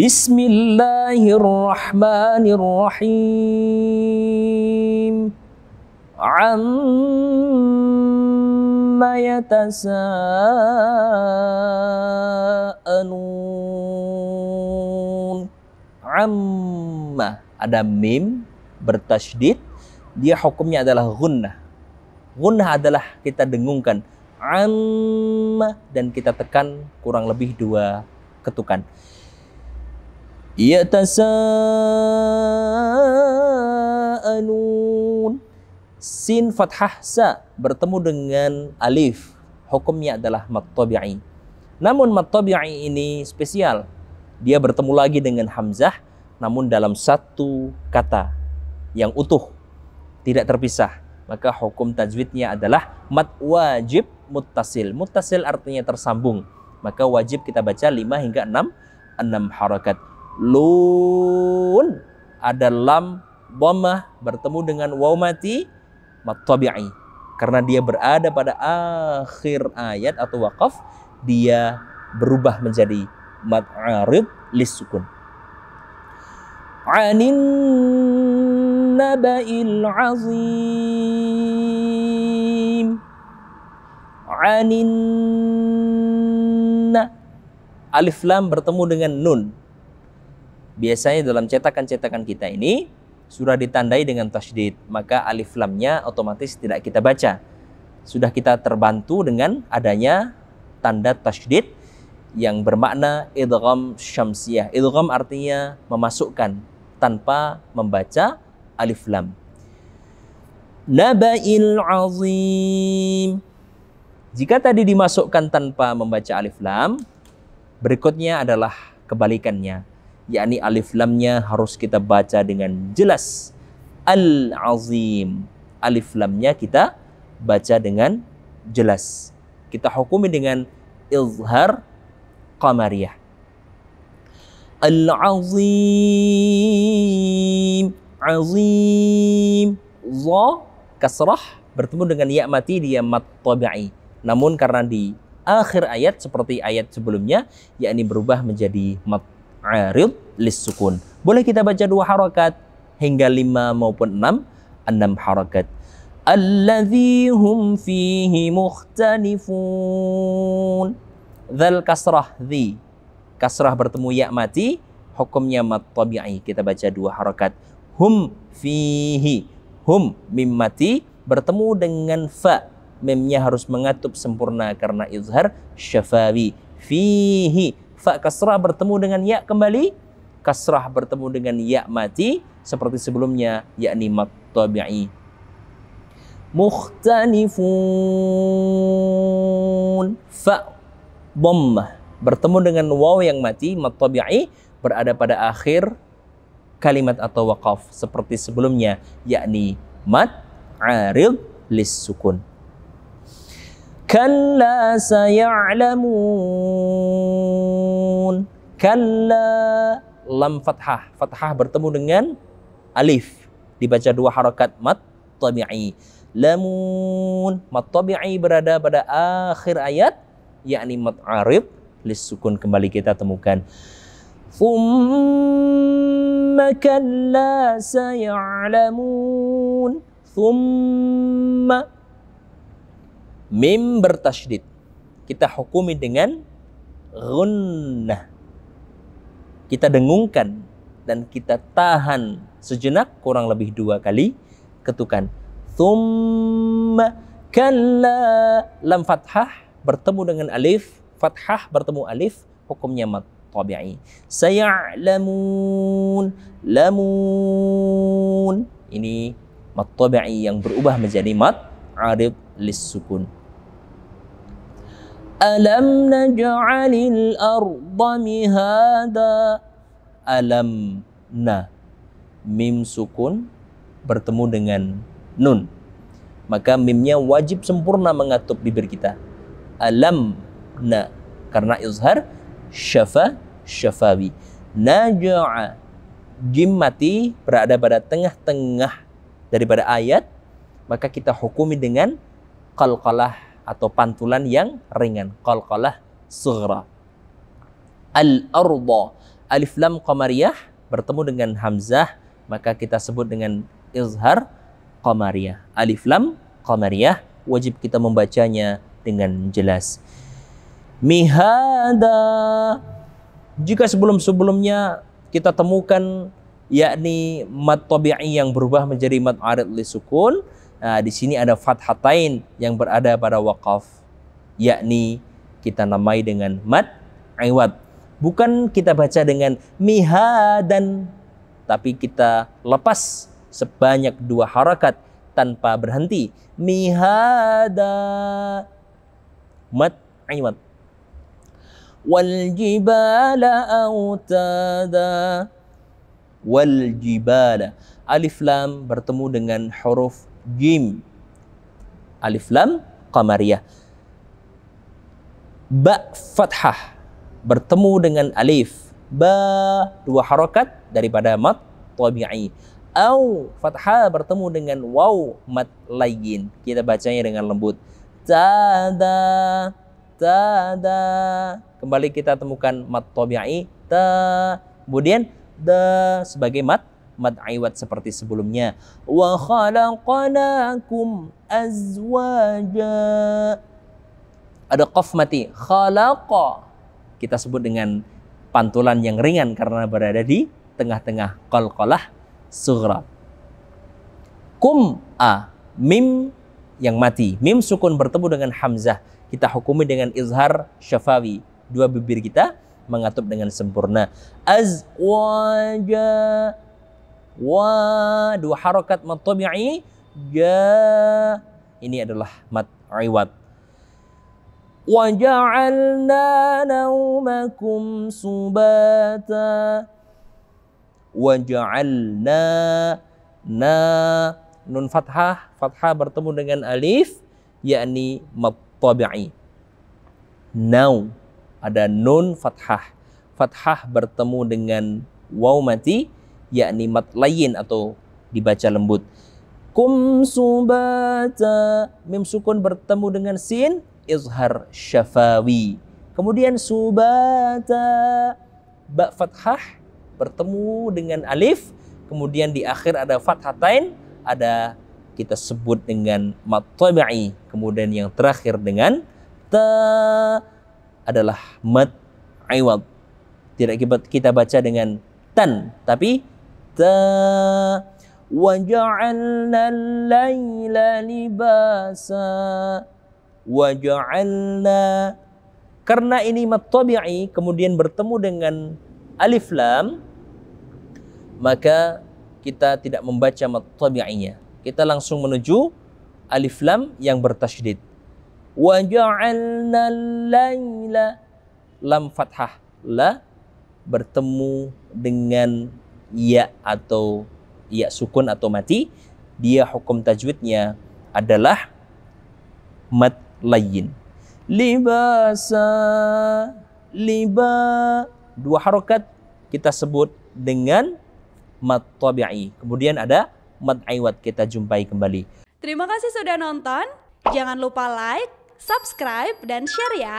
Bismillahirrahmanirrahim. Amma yatasa'alun. Amma ada mim bertasydid dia hukumnya adalah gunnah. Gunnah adalah kita dengungkan amma dan kita tekan kurang lebih dua ketukan yatasaalun sin fathah sa bertemu dengan alif hukumnya adalah mattabi'i namun mattabi'i ini spesial dia bertemu lagi dengan hamzah namun dalam satu kata yang utuh tidak terpisah maka hukum tajwidnya adalah mat wajib muttasil muttasil artinya tersambung maka wajib kita baca 5 hingga 6 6 harakat Lun ada lam bomah bertemu dengan waw mati matabi'i. Karena dia berada pada akhir ayat atau waqaf dia berubah menjadi mat'arid lisukun. Anin naba'il azim. Anin Alif lam bertemu dengan nun Biasanya dalam cetakan-cetakan kita ini sudah ditandai dengan tasydid, maka alif lamnya otomatis tidak kita baca. Sudah kita terbantu dengan adanya tanda tasydid yang bermakna idgham syamsiyah. Idgham artinya memasukkan tanpa membaca alif lam. Naba'il azim. Jika tadi dimasukkan tanpa membaca alif lam, berikutnya adalah kebalikannya yakni alif lamnya harus kita baca dengan jelas. Al-azim. Alif lamnya kita baca dengan jelas. Kita hukumi dengan izhar qamariyah. Al-azim. Azim. Za kasrah bertemu dengan ya mati dia ya mat tabi'i. Namun karena di akhir ayat seperti ayat sebelumnya yakni berubah menjadi mat arid lissukun. Boleh kita baca dua harakat hingga lima maupun enam, enam harakat. Alladhi hum fihi mukhtanifun. Dhal kasrah di. Kasrah bertemu ya mati, hukumnya mat tabi'i. Kita baca dua harakat. Hum fihi. Hum mim mati bertemu dengan fa. Mimnya harus mengatup sempurna karena izhar syafawi. Fihi fa kasrah bertemu dengan ya kembali kasrah bertemu dengan ya mati seperti sebelumnya yakni mat tabi'i mukhtanifun fa dhammah bertemu dengan waw yang mati mat tabi'i berada pada akhir kalimat atau wakaf seperti sebelumnya yakni mat arid lis sukun كلا سيعلمون كلا lam fathah fathah bertemu dengan alif dibaca dua harakat mat tabi'i lamun mat tabi'i berada pada akhir ayat yakni mat arif lis sukun kembali kita temukan thumma kalla sayalamun thumma mim bertasydid. Kita hukumi dengan gunnah. Kita dengungkan dan kita tahan sejenak kurang lebih dua kali ketukan. Thumma kalla lam fathah bertemu dengan alif. Fathah bertemu alif hukumnya mat tabi'i. Saya'lamun lamun. Ini mat tabi'i yang berubah menjadi mat arif sukun. Alam naj'alil arda mihada. Alam na. Mim sukun bertemu dengan nun. Maka mimnya wajib sempurna mengatup bibir kita. Alam na. Karena izhar syafa syafawi. Naja'a jim mati berada pada tengah-tengah daripada ayat maka kita hukumi dengan qalqalah atau pantulan yang ringan. Qalqalah sughra. Al-arda. Alif lam qamariyah bertemu dengan hamzah maka kita sebut dengan izhar qamariyah. Alif lam qamariyah wajib kita membacanya dengan jelas. Mihada. Jika sebelum-sebelumnya kita temukan yakni mat tabi'i yang berubah menjadi mat arid li sukun, Nah, di sini ada fathatain yang berada pada wakaf, yakni kita namai dengan mat aiwat, Bukan kita baca dengan miha dan tapi kita lepas sebanyak dua harakat tanpa berhenti. Mihada mat aiwat. Wal jibala autada. Wal jibala. Alif lam bertemu dengan huruf Jim. Alif lam qamariyah. Ba fathah bertemu dengan alif. Ba dua harokat daripada mat tabi'i. Au fathah bertemu dengan waw mat lain Kita bacanya dengan lembut. Tada tada. Kembali kita temukan mat tabi'i. Ta. Kemudian da sebagai mat mad'iwat seperti sebelumnya. Wa khalaqnakum azwaja. Ada qaf mati, khalaqa. Kita sebut dengan pantulan yang ringan karena berada di tengah-tengah qalqalah sughra. Kum a mim yang mati. Mim sukun bertemu dengan hamzah. Kita hukumi dengan izhar syafawi. Dua bibir kita mengatup dengan sempurna. Azwaja wa dua harokat mat tabi'i ja ini adalah mat iwad wa ja'alna naumakum subata wa ja'alna na nun fathah fathah bertemu dengan alif yakni mat tabi'i nau ada nun fathah fathah bertemu dengan waw mati yakni lain atau dibaca lembut. Kum subata mim sukun bertemu dengan sin izhar syafawi. Kemudian subata ba fathah bertemu dengan alif, kemudian di akhir ada fathatain, ada kita sebut dengan matabi'i, kemudian yang terakhir dengan ta adalah mat iwad. Tidak kita baca dengan tan, tapi hatta وجعلنا الليل لباسا وجعلنا karena ini mad tabi'i kemudian bertemu dengan alif lam maka kita tidak membaca mad tabi'inya kita langsung menuju alif lam yang bertasydid waja'alna laila lam fathah la bertemu dengan ya atau ya sukun atau mati, dia hukum tajwidnya adalah mat lain Libasa, liba, dua harokat kita sebut dengan mat tabi'i. Kemudian ada mat aiwat kita jumpai kembali. Terima kasih sudah nonton. Jangan lupa like, subscribe, dan share ya.